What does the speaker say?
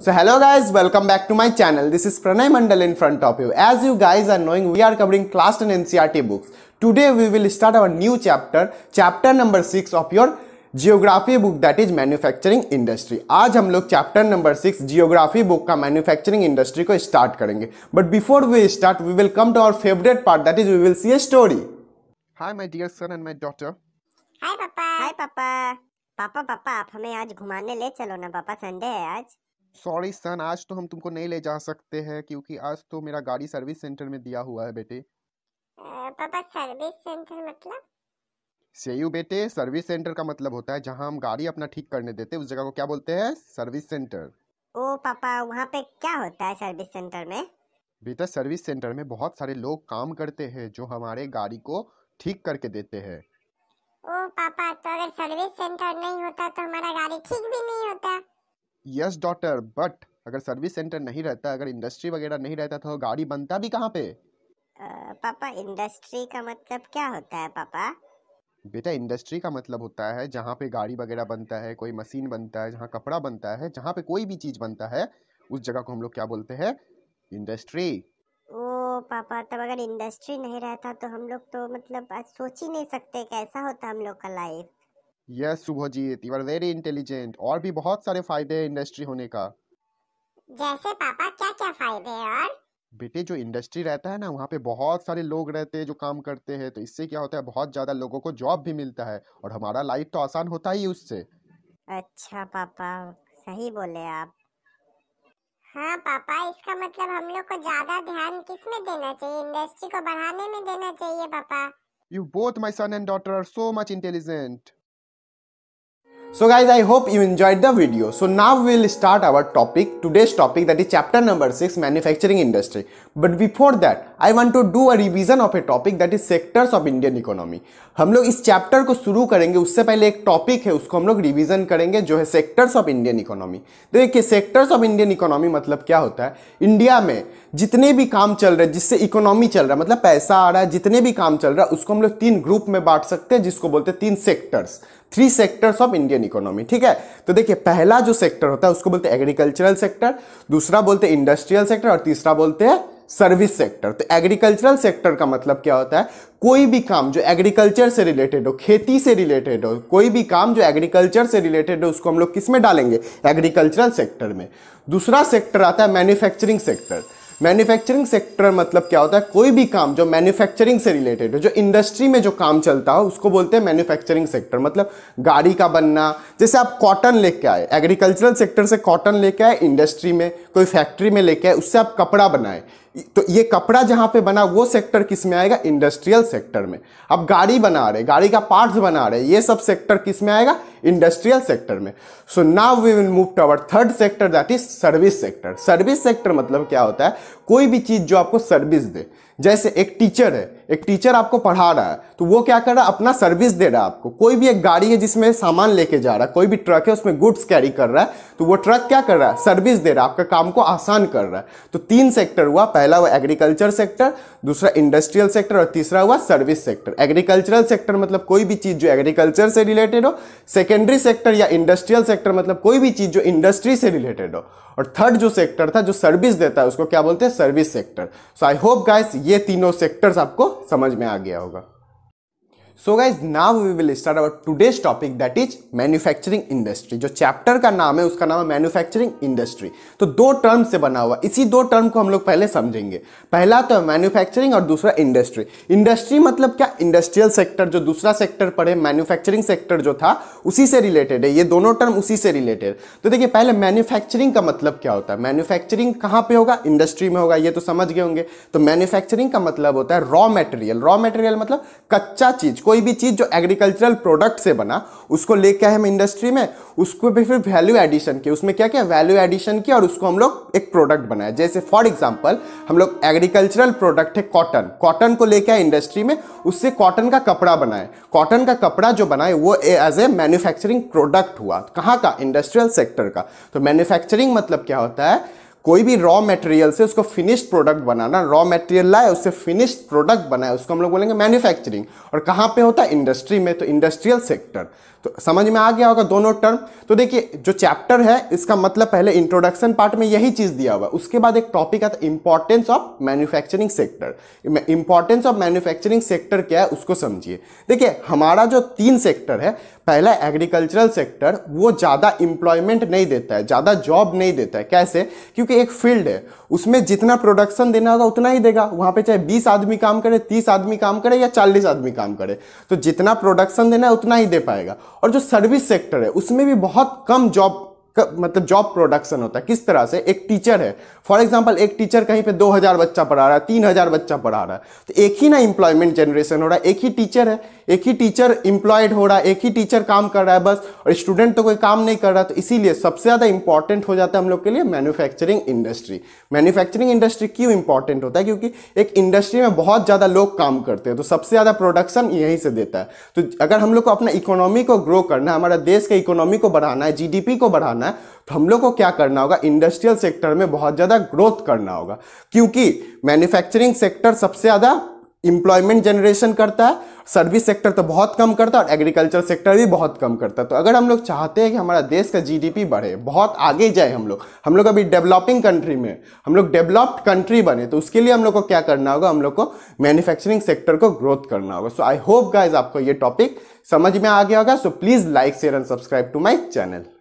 So hello guys, welcome back to my channel. This is Pranay Mandal in front of you. As you guys are knowing, we are covering class 10 NCRT books. Today we will start our new chapter, chapter number 6 of your geography book that is manufacturing industry आज हम लोग chapter number six geography book का manufacturing industry को start करेंगे but before we start we will come to our favourite part that is we will see a story hi my dear son and my daughter hi papa hi पापा पापा पापा आप हमें आज घुमाने ले चलो ना पापा संडे है आज सॉरी सन आज तो हम तुमको नहीं ले जा सकते हैं क्योंकि आज तो मेरा गाड़ी सर्विस सेंटर में दिया हुआ है बेटे पापा सर्विस सेंटर मतलब सेयू बेटे सर्विस सेंटर का मतलब होता है जहाँ हम गाड़ी अपना ठीक करने देते उस जगह को क्या बोलते हैं सर्विस सेंटर ओ पापा वहाँ पे क्या होता है सर्विस सेंटर में बेटा सर्विस सेंटर में बहुत सारे लोग काम करते हैं जो हमारे गाड़ी को ठीक करके देते हैं ओ पापा तो अगर सर्विस सेंटर नहीं होता तो हमारा गाड़ी ठीक भी नहीं होता यस डॉटर बट अगर सर्विस सेंटर नहीं रहता अगर इंडस्ट्री वगैरह नहीं रहता तो गाड़ी बनता भी कहाँ पे पापा इंडस्ट्री का मतलब क्या होता है पापा बेटा इंडस्ट्री का मतलब होता है जहाँ पे गाड़ी वगैरह बनता है कोई मशीन बनता है जहाँ कपड़ा बनता है जहाँ पे कोई भी चीज़ बनता है उस जगह को हम लोग क्या बोलते हैं इंडस्ट्री ओ पापा तब अगर इंडस्ट्री नहीं रहता तो हम लोग तो मतलब सोच ही नहीं सकते कैसा होता हम लोग का life yes Shubhajit you are very intelligent और भी बहुत सारे फायदे हैं इंडस्ट्री होने का जैसे पापा क्या क्या फायदे हैं और बेटे जो इंडस्ट्री रहता है ना वहाँ पे बहुत सारे लोग रहते हैं जो काम करते हैं तो इससे क्या होता है बहुत ज्यादा लोगों को जॉब भी मिलता है और हमारा लाइफ तो आसान होता ही उससे अच्छा पापा सही बोले आप हाँ पापा इसका मतलब हम लोग को ज्यादा ध्यान किस में देना चाहिए इंडस्ट्री को बढ़ाने में देना चाहिए papa you both my son and daughter are so much intelligent So guys, I hope you enjoyed the video. So now we'll start our topic, today's topic that is chapter number 6, manufacturing industry. But before that, I want to do a revision of a topic that is sectors of Indian economy. हम लोग इस chapter को शुरू करेंगे उससे पहले एक topic है उसको हम लोग रिवीजन करेंगे जो है सेक्टर्स ऑफ इंडियन इकोनॉमी देखिए सेक्टर्स ऑफ इंडियन इकोनॉमी मतलब क्या होता है इंडिया में जितने भी काम चल रहे हैं जिससे इकोनॉमी चल रहा है मतलब पैसा आ रहा है जितने भी काम चल रहा है उसको हम लोग तीन ग्रुप में बांट सकते हैं जिसको बोलते हैं तीन sectors three sectors of Indian Indian economy ठीक है तो देखिए पहला जो सेक्टर होता है उसको बोलते हैं एग्रीकल्चरल सेक्टर दूसरा बोलते हैं इंडस्ट्रियल सेक्टर और तीसरा बोलते हैं सर्विस सेक्टर तो एग्रीकल्चरल सेक्टर का मतलब क्या होता है कोई भी काम जो एग्रीकल्चर से रिलेटेड हो खेती से रिलेटेड हो कोई भी काम जो एग्रीकल्चर से रिलेटेड हो उसको हम लोग किस में डालेंगे एग्रीकल्चरल सेक्टर में दूसरा सेक्टर आता है मैन्युफैक्चरिंग सेक्टर मैन्युफैक्चरिंग सेक्टर मतलब क्या होता है कोई भी काम जो मैन्युफैक्चरिंग से रिलेटेड हो जो इंडस्ट्री में जो काम चलता हो उसको बोलते हैं मैन्युफैक्चरिंग सेक्टर मतलब गाड़ी का बनना जैसे आप कॉटन लेके आए एग्रीकल्चरल सेक्टर से कॉटन लेके आए इंडस्ट्री में कोई फैक्ट्री में लेके आए उससे आप कपड़ा बनाए तो ये कपड़ा जहाँ पे बना वो सेक्टर किस में आएगा इंडस्ट्रियल सेक्टर में अब गाड़ी बना रहे गाड़ी का पार्ट्स बना रहे ये सब सेक्टर किस में आएगा इंडस्ट्रियल सेक्टर में so now we will move to our third sector that is service sector service sector मतलब क्या होता है कोई भी चीज़ जो आपको सर्विस दे जैसे एक टीचर है एक टीचर आपको पढ़ा रहा है तो वो क्या कर रहा है अपना सर्विस दे रहा है आपको कोई भी एक गाड़ी है जिसमें सामान लेके जा रहा है कोई भी ट्रक है उसमें गुड्स कैरी कर रहा है तो वो ट्रक क्या कर रहा है सर्विस दे रहा है आपका काम को आसान कर रहा है तो तीन सेक्टर हुआ पहला हुआ एग्रीकल्चर सेक्टर दूसरा इंडस्ट्रियल सेक्टर और तीसरा हुआ सर्विस सेक्टर एग्रीकल्चरल सेक्टर मतलब कोई भी चीज़ जो एग्रीकल्चर से रिलेटेड हो सेकेंडरी सेक्टर या इंडस्ट्रियल सेक्टर मतलब कोई भी चीज़ जो इंडस्ट्री से रिलेटेड हो और थर्ड जो सेक्टर था जो सर्विस देता है उसको क्या बोलते हैं service sector so I hope guys ये तीनों सेक्टर्स आपको समझ में आ गया होगा so guys now we will start our today's topic that is manufacturing industry जो चैप्टर का नाम है उसका नाम है मैन्युफैक्चरिंग इंडस्ट्री तो दो टर्म से बना हुआ इसी दो टर्म को हम लोग पहले समझेंगे पहला तो है मैन्युफैक्चरिंग और दूसरा इंडस्ट्री इंडस्ट्री मतलब क्या इंडस्ट्रियल सेक्टर जो दूसरा सेक्टर पड़े मैन्युफैक्चरिंग सेक्टर जो था उसी से रिलेटेड है ये दोनों टर्म उसी से रिलेटेड तो देखिए पहले मैन्युफैक्चरिंग का मतलब क्या होता है मैन्युफैक्चरिंग कहाँ पे होगा इंडस्ट्री में होगा ये तो समझ गए होंगे तो मैन्युफैक्चरिंग का मतलब होता है रॉ मटेरियल रॉ मटेरियल मतलब कच्चा चीज कोई भी चीज़ जो एग्रीकल्चरल प्रोडक्ट से बना उसको लेके आए हम इंडस्ट्री में उसको भी फिर वैल्यू एडिशन की उसमें क्या क्या वैल्यू एडिशन की और उसको हम लोग एक प्रोडक्ट बनाया जैसे फॉर एग्जाम्पल हम लोग एग्रीकल्चरल प्रोडक्ट है कॉटन कॉटन को लेके आए इंडस्ट्री में उससे कॉटन का कपड़ा बनाए कॉटन का कपड़ा जो बनाए वो एज ए मैन्युफैक्चरिंग प्रोडक्ट हुआ कहाँ का इंडस्ट्रियल सेक्टर का तो मैन्युफैक्चरिंग मतलब क्या होता है कोई भी रॉ मटेरियल से उसको फिनिश्ड प्रोडक्ट बनाना रॉ मटेरियल लाए उससे फिनिश्ड प्रोडक्ट बनाए उसको हम लोग बोलेंगे मैन्युफैक्चरिंग और कहाँ पे होता है इंडस्ट्री में तो इंडस्ट्रियल सेक्टर तो समझ में आ गया होगा दोनों टर्म तो देखिए जो चैप्टर है इसका मतलब पहले इंट्रोडक्शन पार्ट में यही चीज़ दिया हुआ उसके बाद एक टॉपिक आता importance of manufacturing sector importance of manufacturing sector क्या है उसको समझिए देखिए हमारा जो तीन सेक्टर है पहला एग्रीकल्चरल सेक्टर वो ज़्यादा इंप्लॉयमेंट नहीं देता है ज़्यादा जॉब नहीं देता है कैसे क्योंकि कि एक फील्ड है उसमें जितना प्रोडक्शन देना होगा उतना ही देगा वहाँ पे चाहे बीस आदमी काम करे तीस आदमी काम करे या चालीस आदमी काम करे तो जितना प्रोडक्शन देना है उतना ही दे पाएगा और जो सर्विस सेक्टर है उसमें भी बहुत कम जॉब मतलब जॉब प्रोडक्शन होता है किस तरह से एक टीचर है फॉर एग्जाम्पल एक टीचर कहीं पे 2000 बच्चा पढ़ा रहा है 3000 बच्चा पढ़ा रहा है तो एक ही ना इंप्लॉयमेंट जनरेशन हो रहा है एक ही टीचर है एक ही टीचर इंप्लॉयड हो रहा है एक ही टीचर काम कर रहा है बस और स्टूडेंट तो कोई काम नहीं कर रहा तो इसीलिए सबसे ज़्यादा इंपॉर्टेंट हो जाता है हम लोग के लिए मैन्युफैक्चरिंग इंडस्ट्री मैन्युफैक्चरिंग इंडस्ट्री क्यों इंपॉर्टेंट होता है क्योंकि एक इंडस्ट्री में बहुत ज़्यादा लोग काम करते हैं तो सबसे ज़्यादा प्रोडक्शन यहीं से देता है तो अगर हम लोग को अपना इकोनॉमी को ग्रो करना है हमारा देश के इकोनॉमी को बढ़ाना है जी को बढ़ाना बनाना है तो हम लोग को क्या करना होगा इंडस्ट्रियल सेक्टर में बहुत ज़्यादा ग्रोथ करना होगा क्योंकि मैन्युफैक्चरिंग सेक्टर सबसे ज़्यादा इंप्लॉयमेंट जनरेशन करता है सर्विस सेक्टर तो बहुत कम करता है और एग्रीकल्चर सेक्टर भी बहुत कम करता है तो अगर हम लोग चाहते हैं कि हमारा देश का जीडीपी बढ़े बहुत आगे जाए हम लोग हम लोग अभी डेवलपिंग कंट्री में हम लोग डेवलप्ड कंट्री बने तो उसके लिए हम लोग को क्या करना होगा हम लोग को मैन्युफैक्चरिंग सेक्टर को ग्रोथ करना होगा सो आई होप गाइज आपको ये टॉपिक समझ में आ गया होगा so please like share and subscribe to my channel